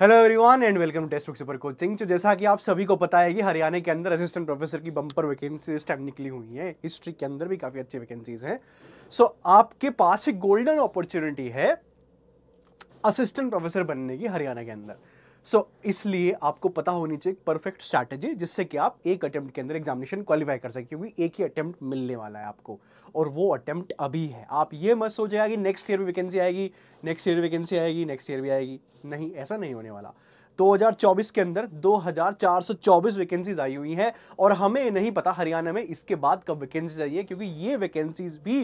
Hello everyone and welcome Testbook super coaching तो जैसा कि आप सभी को पता है कि हरियाणा के अंदर असिस्टेंट प्रोफेसर की बम्पर वैकेंसी इस टाइम निकली हुई है हिस्ट्री के अंदर भी काफ़ी अच्छी वैकेंसीज हैं सो so, आपके पास एक गोल्डन अपॉर्चुनिटी है असिस्टेंट प्रोफेसर बनने की हरियाणा के अंदर सो so, इसलिए आपको पता होनी चाहिए परफेक्ट स्ट्रैटेजी जिससे कि आप एक अटेम्प्ट के अंदर एग्जामिनेशन क्वालिफाई कर सकें क्योंकि एक ही अटेम्प्ट मिलने वाला है आपको और वो अटेम्प्ट अभी है आप ये मत सोचेगा कि नेक्स्ट ईयर भी वैकेंसी आएगी नेक्स्ट ईयर वैकेंसी आएगी नेक्स्ट ईयर भी आएगी नहीं ऐसा नहीं होने वाला 2024 के अंदर 2424 वैकेंसीज आई हुई हैं और हमें नहीं पता हरियाणा में इसके बाद कब वैकेंसीज आई है क्योंकि ये वैकेंसीज भी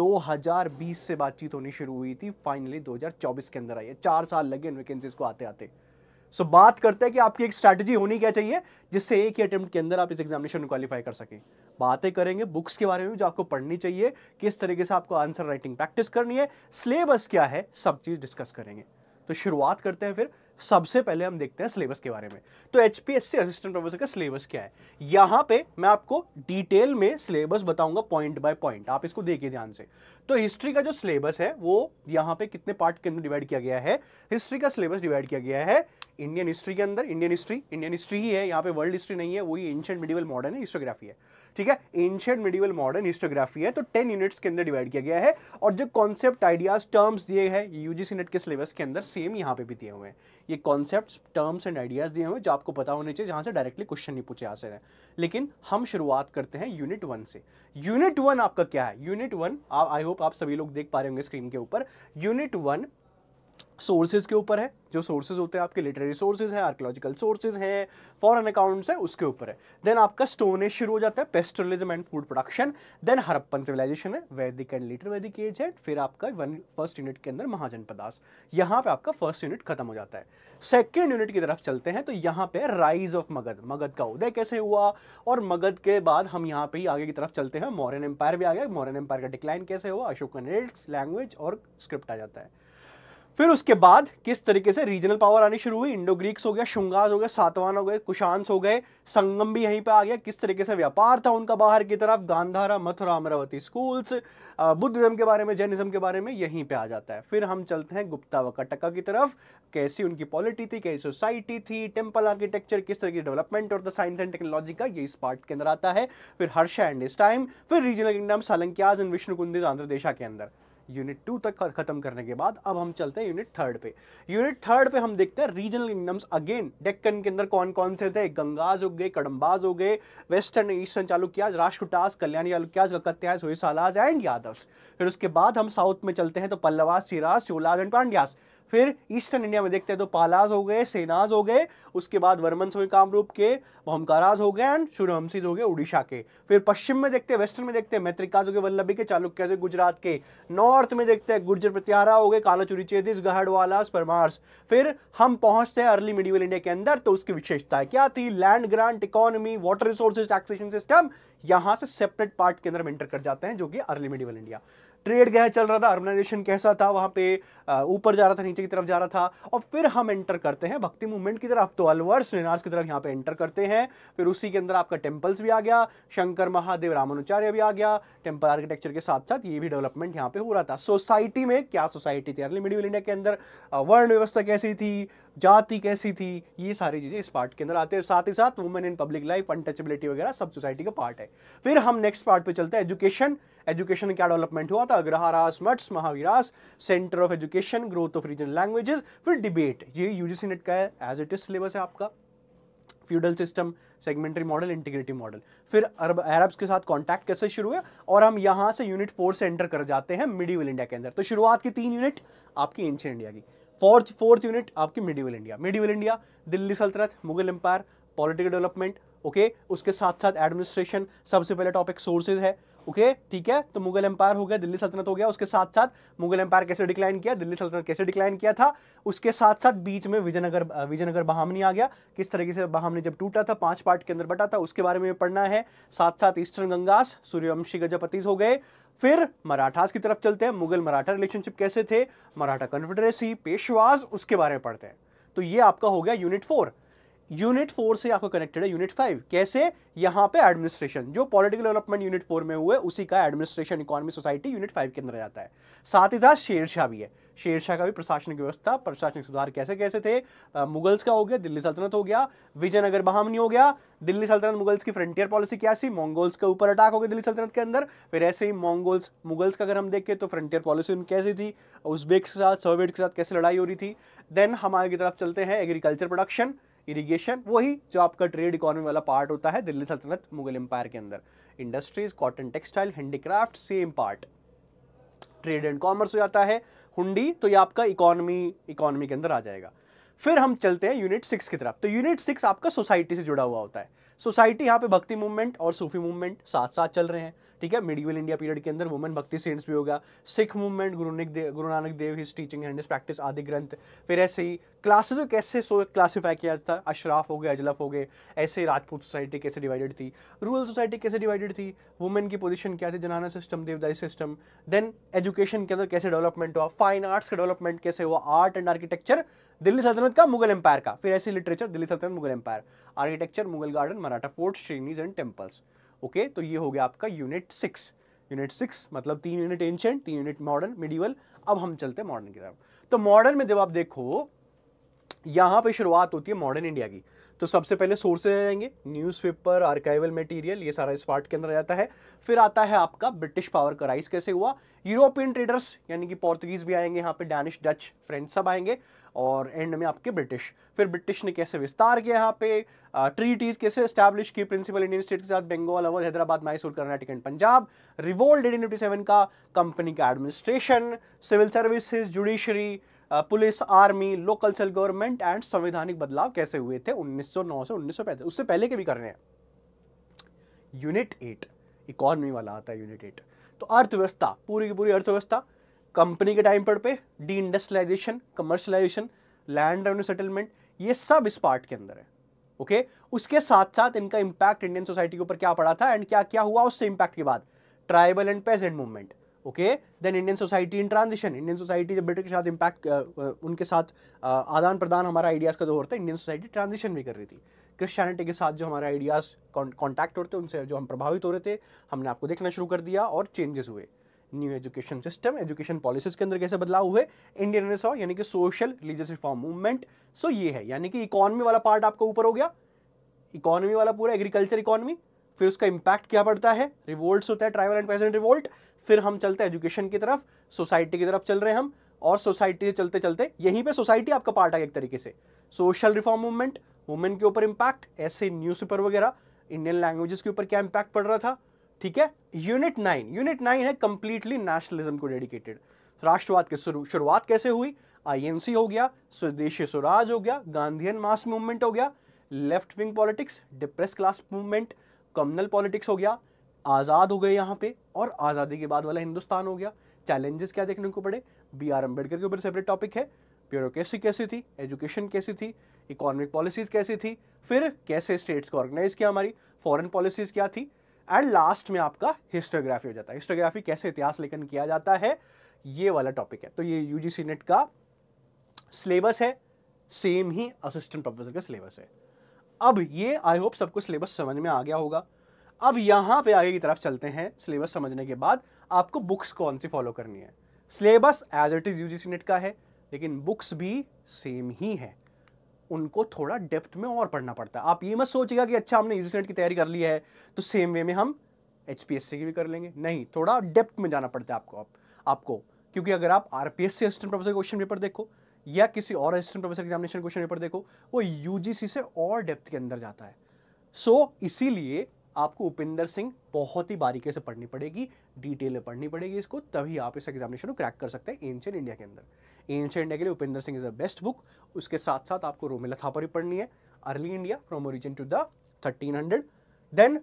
2020 से बातचीत होनी शुरू हुई थी फाइनली 2024 के अंदर आई है चार साल लगे इन वैकेंसीज को आते आते सो बात करते हैं कि आपकी एक स्ट्रैटेजी होनी क्या चाहिए जिससे एक ही अटेम्प्ट के अंदर आप इस एग्जामिनेशन क्वालिफाई कर सकें बातें करेंगे बुक्स के बारे में जो आपको पढ़नी चाहिए किस तरीके से आपको आंसर राइटिंग प्रैक्टिस करनी है सिलेबस क्या है सब चीज़ डिस्कस करेंगे तो शुरुआत करते हैं फिर सबसे पहले हम देखते हैं सिलेबस के बारे में तो एचपीएससी असिस्टेंट प्रोफेसर का सिलेबस क्या है यहां पे मैं आपको डिटेल में सिलेबस बताऊंगा पॉइंट बाय पॉइंट आप इसको देखिए ध्यान से तो हिस्ट्री का जो सिलेबस है वो यहां पे कितने पार्ट के अंदर डिवाइड किया गया है हिस्ट्री का सिलेबस डिवाइड किया गया है इंडियन हिस्ट्री के अंदर इंडियन हिस्ट्री इंडियन हिस्ट्री ही है यहाँ पे वर्ल्ड हिस्ट्री नहीं है वही एंशियंट मिडिवल मॉडर्न हिस्टोग्राफी है ठीक है एंशियंट मिडिवल मॉडर्न हिस्टोग्राफी है तो टेन यूनिट्स के अंदर डिवाइड किया गया है और जो कॉन्सेप्ट आइडियाज टर्म्स दिए हैं यूजीसी नेट के सिलेबस के अंदर सेम यहाँ पे भी दिए हुए हैं ये कॉन्सेप्ट टर्म्स एंड आइडियाज़ दिए हुए जो आपको पता होने चाहिए जहाँ से डायरेक्टली क्वेश्चन नहीं पूछे आ सकते हैं लेकिन हम शुरुआत करते हैं यूनिट वन से यूनिट वन आपका क्या है यूनिट वन आई होप आप सभी लोग देख पा रहे होंगे स्क्रीन के ऊपर यूनिट वन सोर्सेज के ऊपर है जो सोर्सेज होते हैं आपके लिटरेरी सोर्सेज है आर्कोलॉजिकल सोर्सेज है फॉरन अकाउंट्स है उसके ऊपर है देन आपका स्टोन एज शुरू हो जाता है pastoralism and food production then Harappan civilisation है वैदिक एंड लिटर वैदिक एज है फिर आपका वन फर्स्ट यूनिट के अंदर महाजन पदास यहाँ पे आपका फर्स्ट यूनिट खत्म हो जाता है सेकेंड यूनिट की तरफ चलते हैं तो यहाँ पे राइज ऑफ मगध मगध का उदय कैसे हुआ और मगध के बाद हम यहाँ पे ही आगे की तरफ चलते हैं मॉरन एम्पायर भी आ गया मॉरन एम्पायर का डिक्लाइन कैसे हुआ अशोकन एड्स लैंग्वेज और स्क्रिप्ट आ जाता है फिर उसके बाद किस तरीके से रीजनल पावर आनी शुरू हुई इंडो ग्रीक्स हो गया शुंगास हो गए सातवान हो गए कुशांस हो गए संगम भी यहीं पे आ गया किस तरीके से व्यापार था उनका बाहर की तरफ गांधारा मथुरा अमरावती स्कूल्स बुद्धिज्म के बारे में जैनिज्म के बारे में यहीं पे आ जाता है फिर हम चलते हैं गुप्ता व कटका की तरफ कैसी उनकी पॉलिटी थी कैसी सोसाइटी थी टेम्पल आर्किटेक्चर किस तरह की डेवलपमेंट और द साइंस एंड टेक्नोलॉजी का ये इस पार्ट के अंदर आता है फिर हर्षा एंड इस टाइम फिर regional kingdom Salankayanas and Vishnukundins Andhra Desha के अंदर यूनिट टू तक खत्म करने के बाद अब हम चलते हैं यूनिट थर्ड पे यूनिट थर्ड पे हम देखते हैं रीजनल किंगडम्स अगेन डेक्कन के अंदर कौन कौन से थे गंगाज हो गए कड़म्बाज हो गए western eastern Chalukyas Rashtrakutas Kalyani Chalukyas Kakatiyas Hoysalas and Yadava फिर उसके बाद हम साउथ में चलते हैं तो पल्लवास सिराज चोलाज एंड पांड्यास फिर ईस्टर्न इंडिया में देखते हैं तो पालाज हो गए सेनाज हो गए उसके बाद वर्मन्स हो गए कामरूप के भमकाराज हो गए एंड शुरहमसीज हो गए उड़ीसा के फिर पश्चिम में देखते हैं वेस्टर्न में देखते हैं मैत्रिकाज हो गए वल्लभी के चालुक्य हो गुजरात के नॉर्थ में देखते हैं गुर्जर प्रत्यारा हो गए कालाचुरी चेदिस गहडवालास परमार्स फिर हम पहुंचते हैं अर्ली मिडिवल इंडिया के अंदर तो उसकी विशेषता क्या थी land grant economy water resources taxation system यहां से सेपरेट पार्ट के अंदर में इंटर कर जाते हैं जो कि अर्ली मिडिवल इंडिया ट्रेड क्या चल रहा था अर्बनाइजेशन कैसा था वहाँ पे ऊपर जा रहा था नीचे की तरफ जा रहा था और फिर हम एंटर करते हैं भक्ति मूवमेंट की तरफ तो अलवर्स निनार्स की तरफ यहाँ पे एंटर करते हैं फिर उसी के अंदर आपका टेम्पल्स भी आ गया शंकर महादेव रामानुचार्य भी आ गया टेम्पल आर्किटेक्चर के साथ साथ ये भी डेवलपमेंट यहाँ पे हो रहा था सोसाइटी में क्या सोसाइटी थी अर्ली मिडिल इंडिया के अंदर वर्ण व्यवस्था कैसी थी जाति कैसी थी ये सारी चीज़ें इस पार्ट के अंदर आते हैं साथ ही साथ women in public life untouchability वगैरह सब सोसाइटी का पार्ट है फिर हम नेक्स्ट पार्ट पे चलते हैं एजुकेशन एजुकेशन क्या डेवलपमेंट हुआ था agraharas mathas mahaviharas centre of education growth of regional languages फिर डिबेट ये यूजीसी नेट का है एज इट इज सिलेबस है आपका feudal system segmentary model integrative model फिर अरब अरब्स के साथ कांटेक्ट कैसे शुरू हुआ और हम यहाँ से यूनिट फोर से एंटर कर जाते हैं मिडीवल इंडिया के अंदर तो शुरुआत की तीन यूनिट आपकी एंशियन इंडिया की फोर्थ फोर्थ यूनिट आपकी medieval India medieval India Delhi सल्तनत Mughal empire political development okay उसके साथ साथ एडमिनिस्ट्रेशन सबसे पहले टॉपिक सोर्सेज है ओके ठीक है तो मुगल एम्पायर हो गया दिल्ली सल्तनत हो गया उसके साथ साथ मुगल एम्पायर कैसे डिक्लाइन किया दिल्ली सल्तनत कैसे डिक्लाइन किया था उसके साथ साथ बीच में विजयनगर विजयनगर बहामनी आ गया किस तरीके से बहामनी जब टूटा था पांच पार्ट के अंदर बटा था उसके बारे में पढ़ना है साथ साथ ईस्टर्न गंगास सूर्यवंशी गजपतिज हो गए फिर मराठास की तरफ चलते हैं मुगल मराठा रिलेशनशिप कैसे थे मराठा कन्फेडरेसी पेशवाज उसके बारे में पढ़ते हैं तो ये आपका हो गया यूनिट फोर यूनिट फोर से आपको कनेक्टेड है यूनिट फाइव कैसे यहाँ पे एडमिनिस्ट्रेशन जो पॉलिटिकल डेवलपमेंट यूनिट फोर में हुए उसी का administration economy society unit five के अंदर जाता है साथ ही साथ शेरशाह भी है शेरशाह का भी प्रशासनिक व्यवस्था प्रशासनिक सुधार कैसे कैसे थे आ, मुगल्स का हो गया दिल्ली सल्तनत हो गया विजयनगर बहामनी हो गया दिल्ली सल्तनत मुगल्स की फ्रंटियर पॉलिसी क्या सी मंगोल्स के ऊपर अटैक हो गया दिल्ली सल्तनत के अंदर फिर ऐसे ही मंगोल्स मुगल्स का अगर हम देखें तो फ्रंटियर पॉलिसी उनकी कैसी थी उजबेक के साथ सोवियट के साथ कैसे लड़ाई हो रही थी देन की तरफ चलते हैं एग्रीकल्चर प्रोडक्शन इरिगेशन वही जो आपका ट्रेड इकोनॉमी वाला पार्ट होता है दिल्ली सल्तनत मुगल एम्पायर के अंदर industries cotton textile handicraft same part trade and commerce हो जाता है हुंडी तो ये आपका इकोनॉमी इकोनॉमी के अंदर आ जाएगा फिर हम चलते हैं यूनिट सिक्स की तरफ तो यूनिट सिक्स आपका सोसाइटी से जुड़ा हुआ होता है सोसाइटी यहाँ पे भक्ति मूवमेंट और सूफी मूवमेंट साथ साथ चल रहे हैं ठीक है मिडिवल इंडिया पीरियड के अंदर वुमेन भक्ति सेंट्स भी होगा Sikh movement Guru Dev Guru Nanak Dev his teaching and practice Adi Granth फिर ऐसे ही क्लासेज को कैसे सो क्लासीफाई किया जाता था अशराफ हो गए अजलफ हो गए ऐसे राजपूत सोसाइटी कैसे डिवाइडेड थी रूरल सोसाइटी कैसे डिवाइडेड थी वुमेन की पोजिशन क्या थी zenana system devadasi system then education के अंदर कैसे डेवलपमेंट हुआ फाइन आर्ट्स का डेवलपमेंट कैसे हुआ आर्ट एंड आर्किटेक्चर दिल्ली सल्तनत का मुगल एम्पायर का फिर ऐसे लिटरेचर दिल्ली सल्तनत Mughal empire architecture Mughal garden Maratha fort shrines and temples okay तो ये हो गया आपका यूनिट सिक्स यूनिट सिक्स मतलब तीन यूनिट एंशेंट तीन यूनिट मॉडर्न मिडिवल अब हम चलते हैं मॉडर्न की तरफ तो मॉडर्न में जब आप देखो यहाँ पे शुरुआत होती है मॉडर्न इंडिया की तो सबसे पहले सोर्सेज आ जाएंगे न्यूज़पेपर आर्काइवल मटेरियल ये सारा इस पार्ट के अंदर आ जाता है फिर आता है आपका ब्रिटिश पावर का राइस कैसे हुआ यूरोपियन ट्रेडर्स यानी कि पोर्तुगीज भी आएंगे यहाँ पे डैनिश डच फ्रेंच सब आएंगे और एंड में आपके ब्रिटिश फिर ब्रिटिश ने कैसे विस्तार किया यहाँ पे ट्रीटीज़ कैसे स्टैब्लिश की प्रिंसिपल इंडियन स्टेट के साथ Bengal Awadh Hyderabad Mysore Karnataka and Punjab revolt eighteen eighty seven का कंपनी का administration civil services judiciary police army local self government and संवैधानिक बदलाव कैसे हुए थे 1909 से 1935 उससे पहले के भी कर रहे हैं यूनिट एट इकॉनमी वाला आता है यूनिट एट तो अर्थव्यवस्था पूरी की पूरी अर्थव्यवस्था कंपनी के टाइम पर पे deindustrialisation commercialisation land revenue settlement ये सब इस पार्ट के अंदर है ओके okay? उसके साथ साथ इनका इंपैक्ट इंडियन सोसाइटी के ऊपर क्या पड़ा था एंड क्या क्या हुआ उससे इंपैक्ट के बाद tribal and peasant movement okay then Indian society in transition Indian society जब ब्रिटिश के साथ इंपैक्ट उनके साथ आदान प्रदान हमारा आइडियाज़ का जो होता है इंडियन सोसाइटी ट्रांजिशन भी कर रही थी क्रिश्चियनिटी के साथ जो हमारे आइडियाज़ कॉन्टैक्ट होते उनसे जो हम प्रभावित हो रहे थे हमने आपको देखना शुरू कर दिया और चेंजेस हुए new education system education policies के अंदर कैसे बदलाव हुए इंडियन रेनेसॉ यानी कि social religious reform movement so ये है यानी कि इकोनॉमी वाला पार्ट आपका ऊपर हो गया इकोनॉमी वाला पूरा एग्रीकल्चर इकोनॉमी फिर उसका इंपैक्ट क्या पड़ता है रिवोल्ट होता है ट्राइबल एंड पेजेंट रिवोल्ट फिर हम चलते हैं एजुकेशन की तरफ सोसाइटी की तरफ चल रहे हैं हम और सोसाइटी से चलते चलते यहीं पे सोसाइटी आपका पार्ट आ एक तरीके से सोशल रिफॉर्म मूवमेंट वुमेन के ऊपर इम्पैक्ट ऐसे न्यूज़पेपर वगैरह इंडियन लैंग्वेजेस के ऊपर क्या इम्पैक्ट पड़ रहा था ठीक है यूनिट नाइन यूनिट नाइन है कंप्लीटली नेशनलिज्म को डेडिकेटेड राष्ट्रवाद की शुरुआत कैसे हुई आईएनसी हो गया स्वदेशी स्वराज हो गया गांधीयन मास मूवमेंट हो गया left wing politics depressed class movement communal politics हो गया आज़ाद हो गए यहाँ पे और आज़ादी के बाद वाला हिंदुस्तान हो गया चैलेंजेस क्या देखने को पड़े बी आर अम्बेडकर के ऊपर सेपरेट टॉपिक है ब्यूरोक्रेसी कैसी थी एजुकेशन कैसी थी इकोनॉमिक पॉलिसीज़ कैसी थी फिर कैसे स्टेट्स को ऑर्गेनाइज किया हमारी फॉरेन पॉलिसीज़ क्या थी एंड लास्ट में आपका हिस्टोग्राफी हो जाता है हिस्टोग्राफी कैसे इतिहास लेखन किया जाता है ये वाला टॉपिक है तो ये यूजीसी नेट का सिलेबस है सेम ही असिस्टेंट प्रोफेसर का सिलेबस है अब ये आई होप सबको सिलेबस समझ में आ गया होगा अब यहाँ पे आगे की तरफ चलते हैं सिलेबस समझने के बाद आपको बुक्स कौन सी फॉलो करनी है syllabus as it is UGC NET का है लेकिन बुक्स भी सेम ही है उनको थोड़ा डेप्थ में और पढ़ना पड़ता है आप ये मत सोचिएगा कि अच्छा हमने यूजी की तैयारी कर ली है तो सेम वे में हम एच की भी कर लेंगे नहीं थोड़ा डेप्थ में जाना पड़ता है आपको आप, आपको क्योंकि अगर आप R P S C assistant professor question paper देखो या किसी और assistant professor examination question paper देखो वो यू से और डेप्थ के अंदर जाता है सो so, इसीलिए आपको उपेंद्र सिंह बहुत ही बारीकी से पढ़नी पड़ेगी डिटेल में पढ़नी पड़ेगी इसको तभी आप इस एग्जामिनेशन को क्रैक कर सकते हैं एंशियन इंडिया के अंदर एंशियन इंडिया के लिए Upinder Singh is the best book उसके साथ साथ आपको रोमिला थापर भी पढ़नी है early India from origin to the thirteen hundred then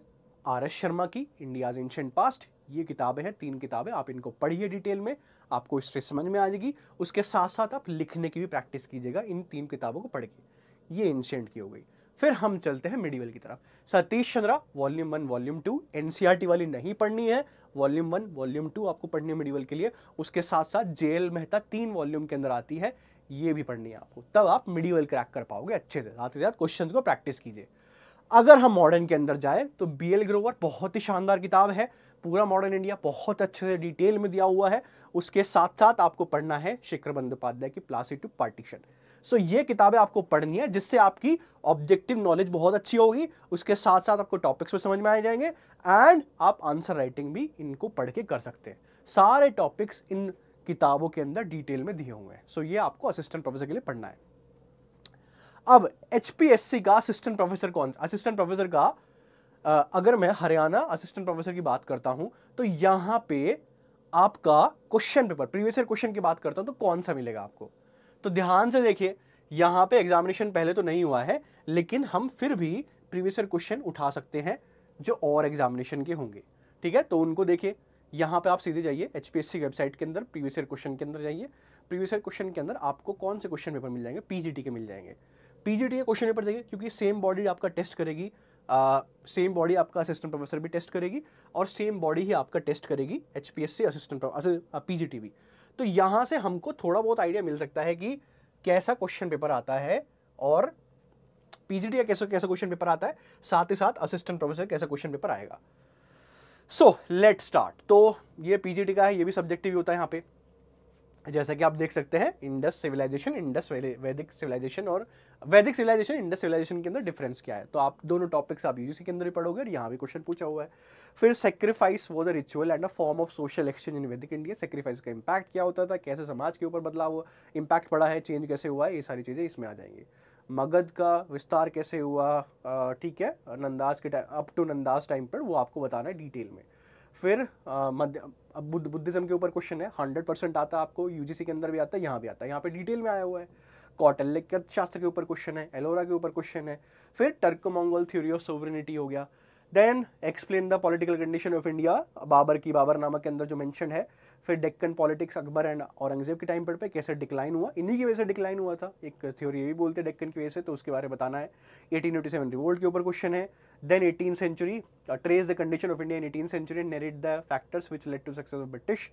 R S Sharma की इंडियाज एंशियन पास्ट ये किताबें हैं तीन किताबें आप इनको पढ़िए डिटेल में आपको इससे समझ में आ जाएगी उसके साथ साथ आप लिखने की भी प्रैक्टिस कीजिएगा इन तीन किताबों को पढ़ के ये एंशियंट की हो गई फिर हम चलते हैं मिडिवल की तरफ Satish Chandra volume one volume two NCERT वाली नहीं पढ़नी है वॉल्यूम वन वॉल्यूम टू आपको पढ़नी है मिडिवल के लिए उसके साथ साथ जेएल मेहता तीन वॉल्यूम के अंदर आती है ये भी पढ़नी है आपको तब आप मिडिवल क्रैक कर पाओगे अच्छे से साथ ही साथ क्वेश्चन को प्रैक्टिस कीजिए अगर हम मॉडर्न के अंदर जाएं तो बी एल ग्रोवर बहुत ही शानदार किताब है पूरा मॉडर्न इंडिया बहुत अच्छे से डिटेल में दिया हुआ है उसके साथ साथ आपको पढ़ना है शिखर बंदोपाध्याय की प्लासी टू पार्टीशन सो ये किताबें आपको पढ़नी है जिससे आपकी ऑब्जेक्टिव नॉलेज बहुत अच्छी होगी उसके साथ साथ आपको टॉपिक्स भी समझ में आ जाएंगे एंड आप आंसर राइटिंग भी इनको पढ़ के कर सकते हैं सारे टॉपिक्स इन किताबों के अंदर डिटेल में दिए हुए हैं सो ये आपको असिस्टेंट प्रोफेसर के लिए पढ़ना है अब एच का असिस्टेंट प्रोफेसर कौन असिस्टेंट प्रोफेसर का अगर मैं हरियाणा असिस्टेंट प्रोफेसर की बात करता हूं तो यहां पे आपका question paper previous year question की बात करता हूं तो कौन सा मिलेगा आपको तो ध्यान से देखिए यहाँ पे एग्जामिनेशन पहले तो नहीं हुआ है लेकिन हम फिर भी प्रीवियस ईयर क्वेश्चन उठा सकते हैं जो और एग्जामिनेशन के होंगे ठीक है तो उनको देखिए यहाँ पे आप सीधे जाइए एच वेबसाइट के अंदर प्रीवियस ईयर क्वेश्चन के अंदर जाइए प्रीवियस ईयर क्वेश्चन के अंदर आपको कौन से क्वेश्चन पेपर मिल जाएंगे पीजीटी के मिल जाएंगे पीजीटी के क्वेश्चन पेपर देखिए क्योंकि सेम बॉडी आपका टेस्ट करेगी सेम बॉडी आपका असिस्टेंट प्रोफेसर भी टेस्ट करेगी और सेम बॉडी ही आपका टेस्ट करेगी H P S C assistant PGT भी तो यहां से हमको थोड़ा बहुत आइडिया मिल सकता है कि कैसा क्वेश्चन पेपर आता है और पीजीडी का कैसा कैसा क्वेश्चन पेपर आता है साथ ही साथ असिस्टेंट प्रोफेसर कैसा क्वेश्चन पेपर आएगा सो लेट स्टार्ट तो ये पीजीटी का है ये भी सब्जेक्टिव होता है यहाँ पे जैसा कि आप देख सकते हैं Indus civilisation Indus Vedic civilisation और वैदिक सिविलाइजेशन इंडस सिविलाइजेशन के अंदर डिफरेंस क्या है तो आप दोनों टॉपिक्स आप यूजीसी के अंदर ही पढ़ोगे और यहाँ भी क्वेश्चन पूछा हुआ है फिर sacrifice was a ritual and a form of social exchange in Vedic India sacrifice का इम्पैक्ट क्या होता था कैसे समाज के ऊपर बदलाव हुआ इम्पैक्ट पड़ा है चेंज कैसे हुआ है ये सारी चीज़ें इसमें आ जाएंगी मगध का विस्तार कैसे हुआ ठीक है नंदाज के अप टू नंदाज टाइम पर वो आपको बताना है डिटेल में फिर मध्य अब बुद्ध बुद्धिज्म के ऊपर क्वेश्चन है हंड्रेड परसेंट आता आपको यूजीसी के अंदर भी आता है यहाँ भी आता है यहाँ पे डिटेल में आया हुआ है कॉटल शास्त्र के ऊपर क्वेश्चन है एलोरा के ऊपर क्वेश्चन है फिर Turk Mongol theory of sovereignty हो गया then explain the political condition of India Babur की बाबर नामक के अंदर जो मैंशन है फिर डेक्कन पॉलिटिक्स अकबर एंड औरंगजेब के टाइम पर पे कैसे डिक्लाइन हुआ इन्हीं की वजह से डिक्लाइन हुआ था एक थ्योरी ये भी बोलते हैं डेक्कन की वजह से तो उसके बारे में बताना है एटीन एटी सेवन रिवोल्ट के ऊपर क्वेश्चन है then eighteen century trace the condition of India in eighteen century and narrate the factors which led to success of British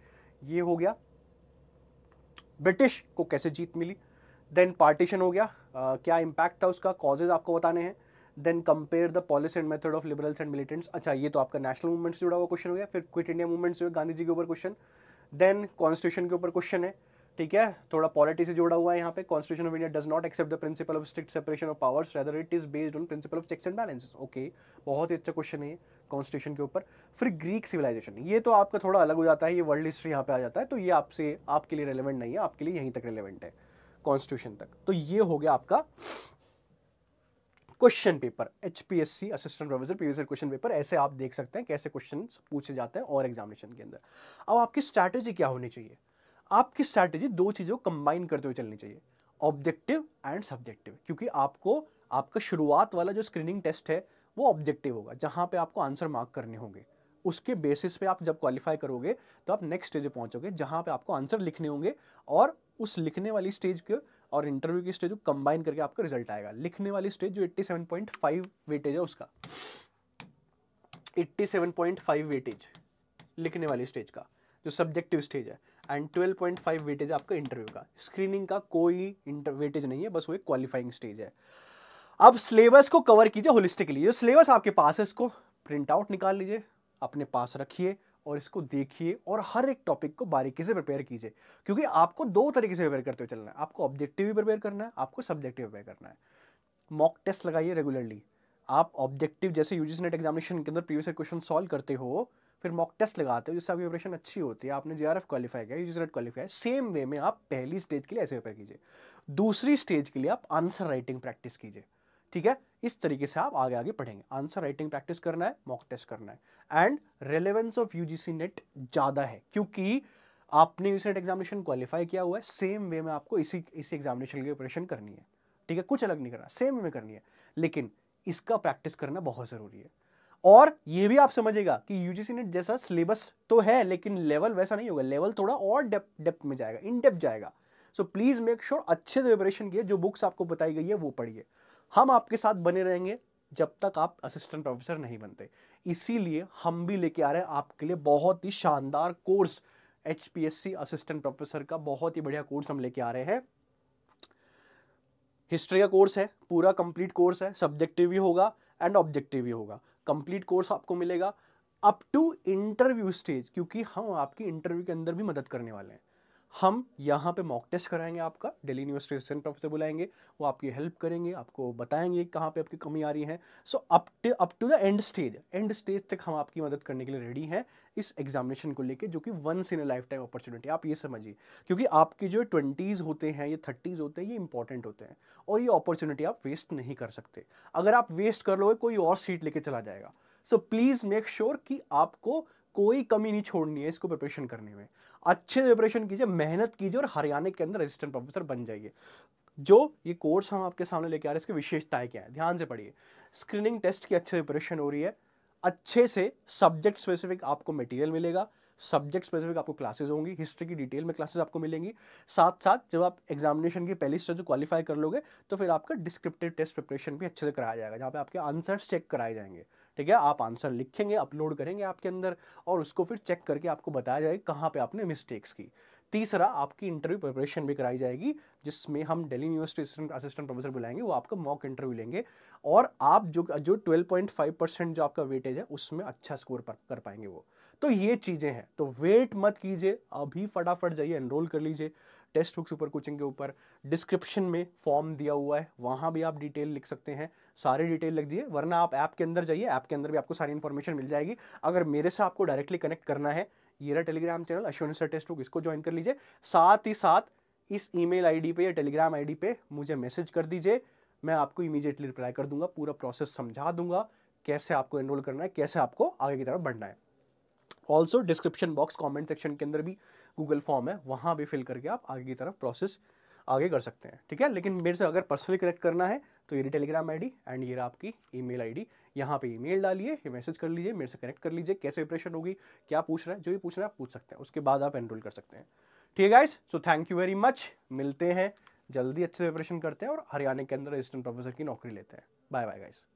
ये हो गया ब्रिटिश को कैसे जीत मिली देन पार्टीशन हो गया uh, क्या इम्पैक्ट था उसका कॉजेज आपको बताने हैं then compare the policy and method of liberals and militants अच्छा ये तो आपका नेशनल मूवमेंट से जुड़ा हुआ क्वेश्चन हो गया फिर क्विट इंडिया मूवमेंट से गांधी जी के ऊपर क्वेश्चन देन कॉन्स्टिट्यूशन के ऊपर क्वेश्चन है ठीक है थोड़ा पॉलिटी से जुड़ा हुआ है यहाँ पे constitution of India does not accept the principle of strict separation of powers rather it is based on principle of checks and balances okay बहुत ही अच्छा क्वेश्चन है कॉन्स्टिट्यूशन के ऊपर फिर ग्रीक सिविलाइजेशन ये तो आपका थोड़ा अलग हो जाता है ये वर्ल्ड हिस्ट्री यहाँ पे आ जाता है तो ये आपसे आपके लिए रेलिवेंट नहीं है आपके लिए यहीं तक रेलिवेंट है कॉन्स्टिट्यूशन तक तो ये हो गया आपका question paper H P S C assistant professor previous question paper ऐसे आप देख सकते हैं कैसे क्वेश्चन पूछे जाते हैं और एग्जामिनेशन के अंदर अब आपकी स्ट्रैटेजी क्या होनी चाहिए आपकी स्ट्रैटेजी दो चीज़ों को कंबाइन करते हुए चलनी चाहिए ऑब्जेक्टिव एंड सब्जेक्टिव क्योंकि आपको आपका शुरुआत वाला जो स्क्रीनिंग टेस्ट है वो ऑब्जेक्टिव होगा जहाँ पे आपको आंसर मार्क करने होंगे उसके बेसिस पे आप जब क्वालिफाई करोगे तो आप नेक्स्ट स्टेज पे पहुँचोगे जहाँ पे आपको आंसर लिखने होंगे और उस लिखने वाली स्टेज के और इंटरव्यू की स्टेज कंबाइन करके आपका रिजल्ट आएगा लिखने वाली स्टेज जो 87.5 वेटेज है उसका 87.5 वेटेज लिखने वाली स्टेज का जो सब्जेक्टिव स्टेज है एंड 12.5 वेटेज आपका इंटरव्यू का स्क्रीनिंग का कोई वेटेज नहीं है बस वो एक क्वालिफाइंग स्टेज है अब सिलेबस को कवर कीजिए होलिस्टिकली जो सिलेबस आपके पास है इसको प्रिंट आउट निकाल लीजिए अपने पास रखिए और इसको देखिए और हर एक टॉपिक को बारीकी से प्रिपेयर कीजिए क्योंकि आपको दो तरीके से प्रिपेयर करते हुए चलना है आपको ऑब्जेक्टिव भी प्रिपेयर करना है आपको सब्जेक्टिव प्रिपेयर करना है मॉक टेस्ट लगाइए रेगुलरली आप ऑब्जेक्टिव जैसे यूजीसी नेट एग्जामिनेशन के अंदर प्रीवियस क्वेश्चन सॉल्व करते हो फिर मॉक टेस्ट लगाते हो जिससे आपकी प्रिपरेशन अच्छी होती है आपने जे आर एफ क्वालिफाई किया UGC NET qualify same way में आप पहली स्टेज के लिए ऐसे प्रिपेयर कीजिए दूसरी स्टेज के लिए आप आंसर राइटिंग प्रैक्टिस कीजिए ठीक है इस तरीके से आप आगे आगे पढ़ेंगे आंसर राइटिंग प्रैक्टिस करना है मॉक टेस्ट करना है and relevance of UGC NET ज़्यादा है क्योंकि आपने यूजी नेट एग्जामिनेशन क्वालिफाई किया हुआ है सेम वे में आपको इसी इसी एग्जामिनेशन की प्रिपरेशन करनी है ठीक है कुछ अलग नहीं करना सेम वे में करनी है लेकिन इसका प्रैक्टिस करना बहुत ज़रूरी है और ये भी आप समझेगा कि यूजीसी नेट जैसा सिलेबस तो है लेकिन लेवल वैसा नहीं होगा लेवल थोड़ा और डेप्थ डेप्थ में जाएगा इन डेप्थ जाएगा सो प्लीज़ मेक श्योर अच्छे से प्रिपरेशन किए जो बुक्स आपको बताई गई है वो पढ़िए हम आपके साथ बने रहेंगे जब तक आप असिस्टेंट प्रोफेसर नहीं बनते इसीलिए हम भी लेके आ रहे हैं आपके लिए बहुत ही शानदार कोर्स एच असिस्टेंट प्रोफेसर का बहुत ही बढ़िया कोर्स हम लेके आ रहे हैं हिस्ट्री का कोर्स है पूरा कंप्लीट कोर्स है सब्जेक्टिव भी होगा एंड ऑब्जेक्टिव भी होगा कंप्लीट कोर्स आपको मिलेगा अप टू इंटरव्यू स्टेज क्योंकि हम आपकी इंटरव्यू के अंदर भी मदद करने वाले हैं हम यहाँ पे मॉक टेस्ट कराएंगे आपका दिल्ली यूनिवर्सिटी रिसेंट प्रोफेसर बुलाएंगे वो आपकी हेल्प करेंगे आपको बताएंगे कहाँ पे आपकी कमी आ रही है so up to up to the end stage end stage तक हम आपकी मदद करने के लिए रेडी हैं इस एग्जामिनेशन को लेके जो कि once in a lifetime opportunity आप ये समझिए क्योंकि आपके जो ट्वेंटीज़ होते हैं ये थर्टीज़ होते हैं ये इंपॉर्टेंट होते हैं और ये अपॉर्चुनिटी आप वेस्ट नहीं कर सकते अगर आप वेस्ट कर लोगे कोई और सीट लेके चला जाएगा सो प्लीज़ मेक श्योर कि आपको कोई कमी नहीं छोड़नी है इसको प्रिपरेशन करने में अच्छे से प्रिपरेशन कीजिए मेहनत कीजिए और हरियाणा के अंदर असिस्टेंट प्रोफेसर बन जाइए जो ये कोर्स हम आपके सामने लेके आ रहे हैं इसकी विशेषताएं क्या है ध्यान से पढ़िए स्क्रीनिंग टेस्ट की अच्छे से प्रिपरेशन हो रही है अच्छे से सब्जेक्ट स्पेसिफिक आपको मटेरियल मिलेगा सब्जेक्ट स्पेसिफिक आपको क्लासेज होंगी हिस्ट्री की डिटेल में क्लासेज आपको मिलेंगी साथ साथ जब आप एग्जामिनेशन की पहली स्टेज क्वालिफाई कर लोगे तो फिर आपका डिस्क्रिप्टिव टेस्ट प्रिपरेशन भी अच्छे से कराया जाएगा जहाँ पे आपके आंसर चेक कराए जाएंगे ठीक है आप आंसर लिखेंगे अपलोड करेंगे आपके अंदर और उसको फिर चेक करके आपको बताया जाएगा कहाँ पर आपने मिस्टेक्स की तीसरा आपकी इंटरव्यू प्रिपरेशन भी कराई जाएगी जिसमें हम दिल्ली यूनिवर्सिटी असिस्टेंट प्रोफेसर बुलाएंगे वो आपका मॉक इंटरव्यू लेंगे और आप जो जो 12.5 परसेंट जो आपका वेटेज है उसमें अच्छा स्कोर पर, कर पाएंगे वो तो ये चीज़ें हैं तो वेट मत कीजिए अभी फटाफट जाइए एनरोल कर लीजिए टेस्ट बुक सुपर कोचिंग के ऊपर डिस्क्रिप्शन में फॉर्म दिया हुआ है वहाँ भी आप डिटेल लिख सकते हैं सारी डिटेल लिख दिए वरना आप ऐप के अंदर जाइए ऐप के अंदर भी आपको सारी इन्फॉर्मेशन मिल जाएगी अगर मेरे से आपको डायरेक्टली कनेक्ट करना है ये रहा Telegram channel Ashwin sir Testbook इसको ज्वाइन कर लीजिए साथ ही साथ इस ईमेल आईडी पे या टेलीग्राम आईडी पे मुझे मैसेज कर दीजिए मैं आपको इमीजिएटली रिप्लाई कर दूंगा पूरा प्रोसेस समझा दूंगा कैसे आपको एनरोल करना है कैसे आपको आगे की तरफ बढ़ना है also description box comment section के अंदर भी गूगल फॉर्म है वहाँ भी फिल करके आप आगे की तरफ प्रोसेस आगे कर सकते हैं ठीक है लेकिन मेरे से अगर पर्सनली कनेक्ट करना है तो ये टेलीग्राम आई एंड ये आपकी ईमेल आईडी यहाँ पर ईमेल डालिए ये मैसेज कर लीजिए मेरे से कनेक्ट कर लीजिए कैसे प्रिपरेशन होगी क्या पूछ रहा है जो भी पूछ रहा है पूछ सकते हैं उसके बाद आप एनरोल कर सकते हैं ठीक है guys so thank you very much मिलते हैं जल्दी अच्छे से प्रिपरेशन करते हैं और हरियाणा के अंदर असिस्टेंट प्रोफेसर की नौकरी लेते हैं बाय बाय गाइज